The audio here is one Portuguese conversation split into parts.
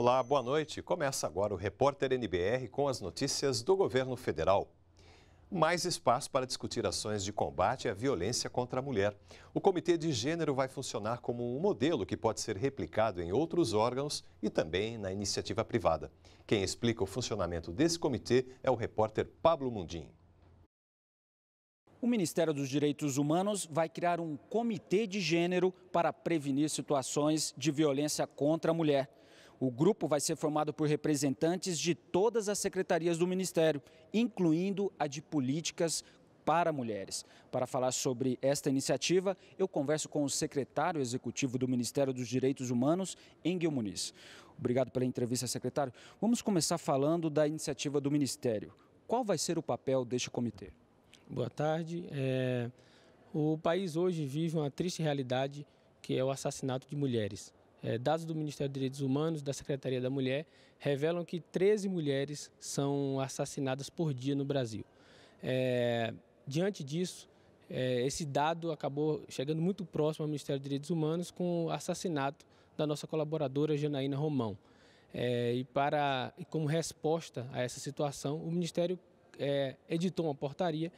Olá, boa noite. Começa agora o Repórter NBR com as notícias do governo federal. Mais espaço para discutir ações de combate à violência contra a mulher. O Comitê de Gênero vai funcionar como um modelo que pode ser replicado em outros órgãos e também na iniciativa privada. Quem explica o funcionamento desse comitê é o repórter Pablo Mundim. O Ministério dos Direitos Humanos vai criar um comitê de gênero para prevenir situações de violência contra a mulher. O grupo vai ser formado por representantes de todas as secretarias do Ministério, incluindo a de políticas para mulheres. Para falar sobre esta iniciativa, eu converso com o secretário executivo do Ministério dos Direitos Humanos, Engel Muniz. Obrigado pela entrevista, secretário. Vamos começar falando da iniciativa do Ministério. Qual vai ser o papel deste comitê? Boa tarde. É... O país hoje vive uma triste realidade que é o assassinato de mulheres. É, dados do Ministério dos Direitos Humanos, da Secretaria da Mulher, revelam que 13 mulheres são assassinadas por dia no Brasil. É, diante disso, é, esse dado acabou chegando muito próximo ao Ministério dos Direitos Humanos com o assassinato da nossa colaboradora Janaína Romão. É, e para, como resposta a essa situação, o Ministério é, editou uma portaria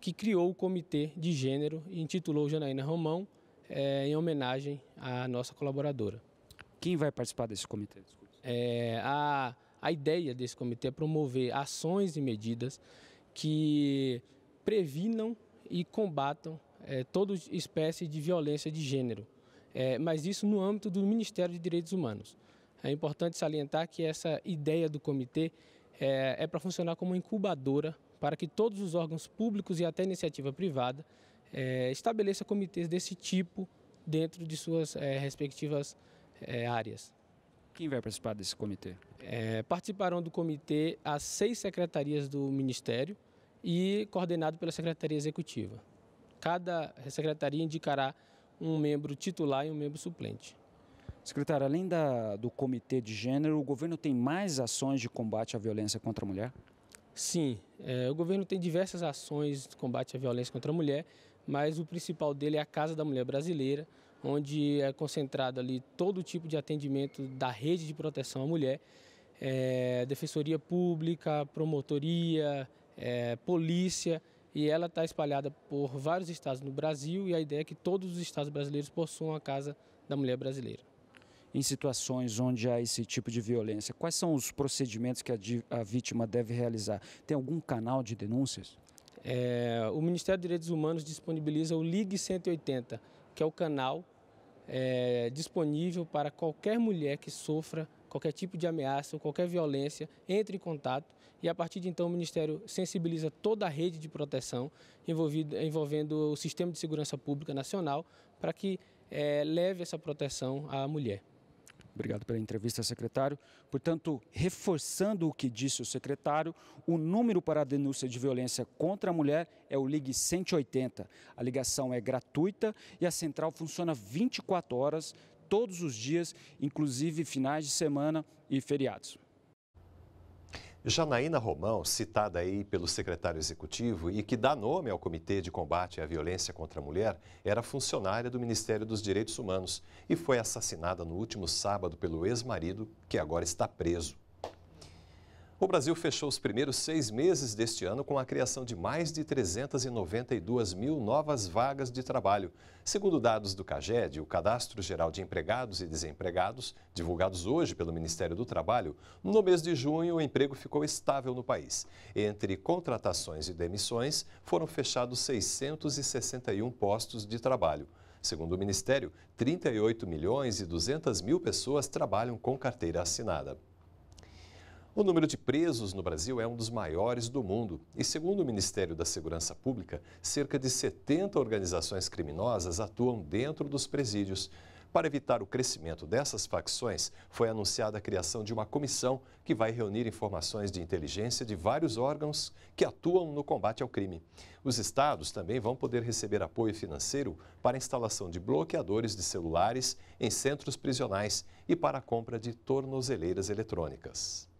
que criou o Comitê de Gênero e intitulou Janaína Romão é, em homenagem à nossa colaboradora. Quem vai participar desse comitê? É, a, a ideia desse comitê é promover ações e medidas que previnam e combatam é, toda espécie de violência de gênero, é, mas isso no âmbito do Ministério de Direitos Humanos. É importante salientar que essa ideia do comitê é, é para funcionar como incubadora para que todos os órgãos públicos e até iniciativa privada é, estabeleça comitês desse tipo dentro de suas é, respectivas é, áreas. Quem vai participar desse comitê? É, participarão do comitê as seis secretarias do Ministério e coordenado pela Secretaria Executiva. Cada secretaria indicará um membro titular e um membro suplente. Secretário, além da, do comitê de gênero, o governo tem mais ações de combate à violência contra a mulher? Sim, é, o governo tem diversas ações de combate à violência contra a mulher, mas o principal dele é a Casa da Mulher Brasileira, onde é concentrado ali todo tipo de atendimento da rede de proteção à mulher, é, defensoria pública, promotoria, é, polícia, e ela está espalhada por vários estados no Brasil e a ideia é que todos os estados brasileiros possuam a Casa da Mulher Brasileira. Em situações onde há esse tipo de violência, quais são os procedimentos que a, a vítima deve realizar? Tem algum canal de denúncias? É, o Ministério dos Direitos Humanos disponibiliza o Ligue 180, que é o canal é, disponível para qualquer mulher que sofra qualquer tipo de ameaça ou qualquer violência, entre em contato e a partir de então o Ministério sensibiliza toda a rede de proteção envolvido, envolvendo o Sistema de Segurança Pública Nacional para que é, leve essa proteção à mulher. Obrigado pela entrevista, secretário. Portanto, reforçando o que disse o secretário, o número para a denúncia de violência contra a mulher é o Ligue 180. A ligação é gratuita e a central funciona 24 horas, todos os dias, inclusive finais de semana e feriados. Janaína Romão, citada aí pelo secretário executivo e que dá nome ao Comitê de Combate à Violência contra a Mulher, era funcionária do Ministério dos Direitos Humanos e foi assassinada no último sábado pelo ex-marido, que agora está preso. O Brasil fechou os primeiros seis meses deste ano com a criação de mais de 392 mil novas vagas de trabalho. Segundo dados do CAGED, o Cadastro Geral de Empregados e Desempregados, divulgados hoje pelo Ministério do Trabalho, no mês de junho o emprego ficou estável no país. Entre contratações e demissões, foram fechados 661 postos de trabalho. Segundo o Ministério, 38 milhões e 200 mil pessoas trabalham com carteira assinada. O número de presos no Brasil é um dos maiores do mundo e, segundo o Ministério da Segurança Pública, cerca de 70 organizações criminosas atuam dentro dos presídios. Para evitar o crescimento dessas facções, foi anunciada a criação de uma comissão que vai reunir informações de inteligência de vários órgãos que atuam no combate ao crime. Os estados também vão poder receber apoio financeiro para a instalação de bloqueadores de celulares em centros prisionais e para a compra de tornozeleiras eletrônicas.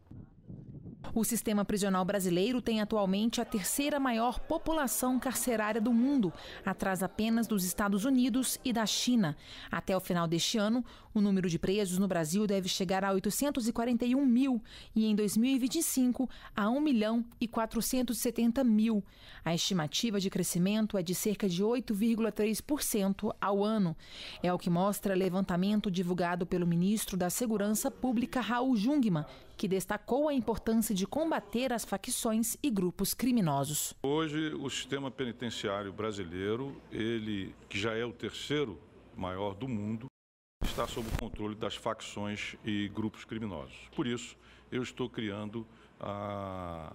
O sistema prisional brasileiro tem atualmente a terceira maior população carcerária do mundo, atrás apenas dos Estados Unidos e da China. Até o final deste ano, o número de presos no Brasil deve chegar a 841 mil e em 2025 a 1 milhão e 470 mil. A estimativa de crescimento é de cerca de 8,3% ao ano. É o que mostra levantamento divulgado pelo ministro da Segurança Pública Raul Jungmann que destacou a importância de combater as facções e grupos criminosos. Hoje, o sistema penitenciário brasileiro, ele que já é o terceiro maior do mundo, está sob o controle das facções e grupos criminosos. Por isso, eu estou criando a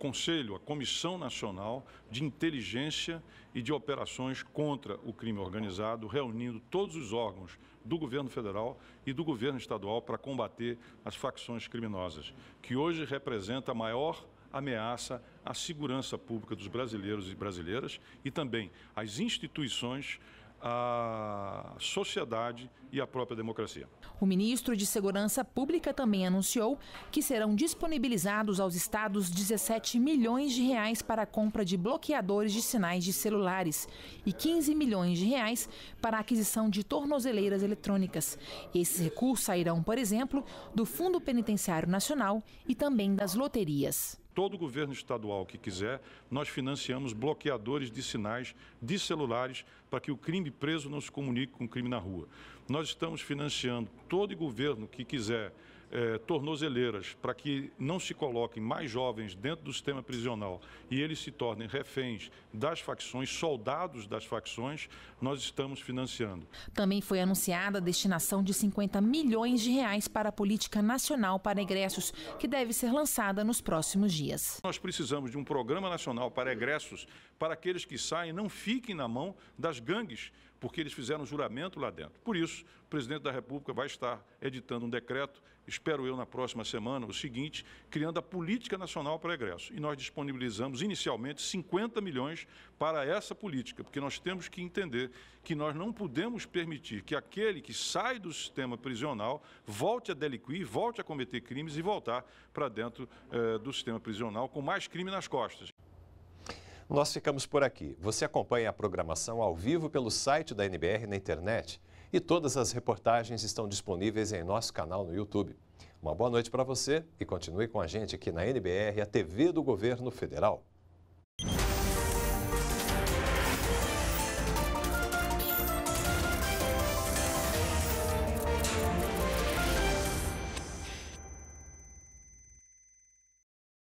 Conselho, a Comissão Nacional de Inteligência e de Operações contra o Crime Organizado, reunindo todos os órgãos do governo federal e do governo estadual para combater as facções criminosas, que hoje representa a maior ameaça à segurança pública dos brasileiros e brasileiras e também às instituições a sociedade e a própria democracia. O ministro de Segurança Pública também anunciou que serão disponibilizados aos estados 17 milhões de reais para a compra de bloqueadores de sinais de celulares e 15 milhões de reais para a aquisição de tornozeleiras eletrônicas. Esses recursos sairão, por exemplo, do Fundo Penitenciário Nacional e também das loterias. Todo governo estadual que quiser, nós financiamos bloqueadores de sinais de celulares para que o crime preso não se comunique com o crime na rua. Nós estamos financiando todo governo que quiser eh, tornozeleiras para que não se coloquem mais jovens dentro do sistema prisional e eles se tornem reféns das facções, soldados das facções, nós estamos financiando. Também foi anunciada a destinação de 50 milhões de reais para a política nacional para egressos, que deve ser lançada nos próximos dias. Nós precisamos de um programa nacional para egressos, para aqueles que saem não fiquem na mão das gangues, porque eles fizeram juramento lá dentro. Por isso, o presidente da República vai estar editando um decreto espero eu, na próxima semana, o seguinte, criando a Política Nacional para Egresso. E nós disponibilizamos inicialmente 50 milhões para essa política, porque nós temos que entender que nós não podemos permitir que aquele que sai do sistema prisional volte a deliquir, volte a cometer crimes e voltar para dentro eh, do sistema prisional com mais crime nas costas. Nós ficamos por aqui. Você acompanha a programação ao vivo pelo site da NBR na internet e todas as reportagens estão disponíveis em nosso canal no YouTube. Uma boa noite para você e continue com a gente aqui na NBR, a TV do Governo Federal.